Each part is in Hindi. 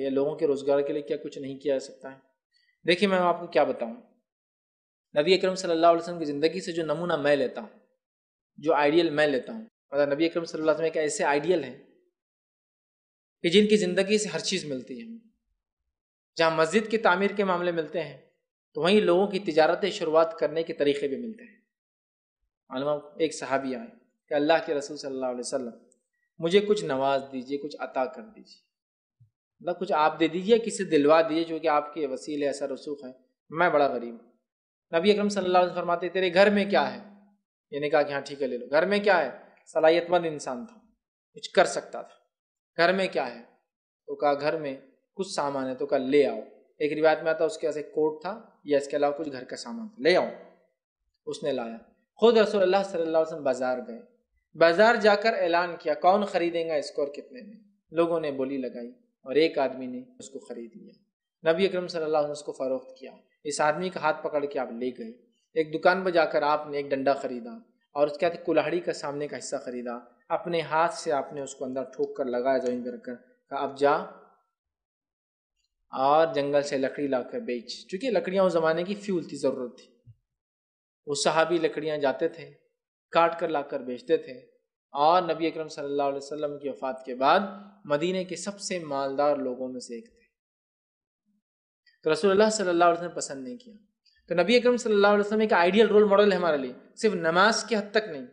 लिए लोगों के रोज़गार के लिए क्या कुछ नहीं किया जा सकता है देखिए मैं आपको क्या बताऊँ नबी अकरम सल्लल्लाहु अलैहि वसल्लम की ज़िंदगी से जो नमूना मैं लेता हूँ जो आइडियल मैं लेता हूँ मतलब नबी अकरम सल्लल्लाहु अलैहि वसल्लम एक ऐसे आइडियल हैं कि जिनकी ज़िंदगी से हर चीज़ मिलती है जहाँ मस्जिद की तामीर के मामले मिलते हैं तो वहीं लोगों की तजारत शुरुआत करने के तरीके भी मिलते हैं एक सहाबी आए कि अल्लाह के रसूल सल्लल्लाहु अलैहि वसल्लम मुझे कुछ नवाज दीजिए कुछ अता कर दीजिए मतलब कुछ आप दे दीजिए किसी दिलवा दीजिए जो कि आपके वसीले ऐसा रसूख है मैं बड़ा गरीब नबी अक्रम सल्ला फरमाते तेरे घर में क्या है ये कहा कि हाँ ठीक है ले लो घर में क्या है सलाहियतमंद इंसान था कुछ कर सकता था घर में क्या है तो कहा घर में कुछ सामान है तो कहा ले आओ एक रिवायत में आता उसके पास एक कोट था या इसके अलावा कुछ घर का सामान था ले आओ उसने लाया खुद रसूल सल्लल्लाहु अलैहि बाज़ार गए बाज़ार जाकर ऐलान किया कौन ख़रीदेगा इसको और कितने में लोगों ने बोली लगाई और एक आदमी ने उसको खरीद लिया नबी अक्रम सल्ला ने उसको फ़रोख्त किया इस आदमी का हाथ पकड़ के आप ले गए एक दुकान पर जाकर आपने एक डंडा खरीदा और उसके बाद कुल्हाड़ी का सामने का हिस्सा खरीदा अपने हाथ से आपने उसको अंदर ठोक कर लगाया जमीन पर रखकर कहा अब जा और जंगल से लकड़ी ला कर बेच चूँकि लकड़ियाँ उस ज़माने की फ्यूल थी ज़रूरत थी वो सहाबी लकड़ियाँ जाते थे काट कर ला कर बेचते थे और नबी अकरम सल्लल्लाहु अलैहि वसल्लम की वफ़ात के बाद मदीने के सबसे मालदार लोगों में से एक थे तो रसूलुल्लाह सल्लल्लाहु अलैहि पसंद नहीं किया तो नबी अकरम सल्लल्लाहु अलैहि वसल्लम एक आइडियल रोल मॉडल है हमारे लिए सिर्फ नमाज की हद तक नहीं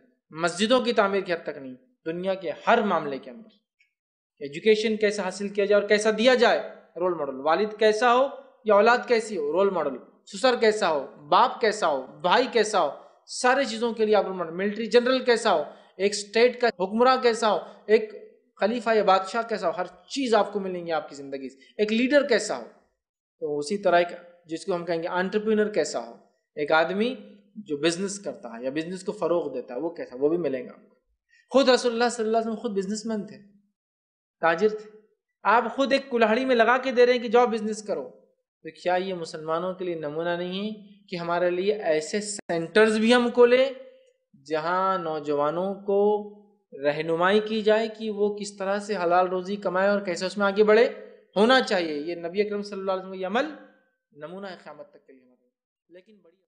मस्जिदों की तामीर की हद तक नहीं दुनिया के हर मामले के अंदर एजुकेशन कैसे हासिल किया जाए और कैसा दिया जाए रोल मॉडल वालिद कैसा हो या औलाद कैसी हो रोल मॉडल सुसर कैसा हो बाप कैसा हो भाई कैसा हो सारे चीज़ों के लिए आप रोल मॉडल मिलिट्री जनरल कैसा हो एक स्टेट का हुक्मरान कैसा हो एक खलीफा या बादशाह कैसा हो हर चीज़ आपको मिलेंगी आपकी ज़िंदगी से एक लीडर कैसा हो तो उसी तरह एक जिसको हम कहेंगे आंट्रप्रीनर कैसा हो एक आदमी जो बिजनेस करता है या बिजनेस को फ़रोग देता है वो कैसा वो भी मिलेंगे आपको खुद रसोल्ला सल्ला खुद मैन थे ताजिर थे आप खुद एक कुल्हाड़ी में लगा के दे रहे हैं कि जाओ बिजनेस करो तो क्या ये मुसलमानों के लिए नमूना नहीं है कि हमारे लिए ऐसे सेंटर्स भी हम खोलें जहां नौजवानों को रहनुमाई की जाए कि वो किस तरह से हलाल रोज़ी कमाए और कैसे उसमें आगे बढ़े होना चाहिए ये नबी अकरम सल्लल्लाहु अलैहि वसल्लम का अमल नमूना है क़यामत तक के लिए लेकिन बड़ी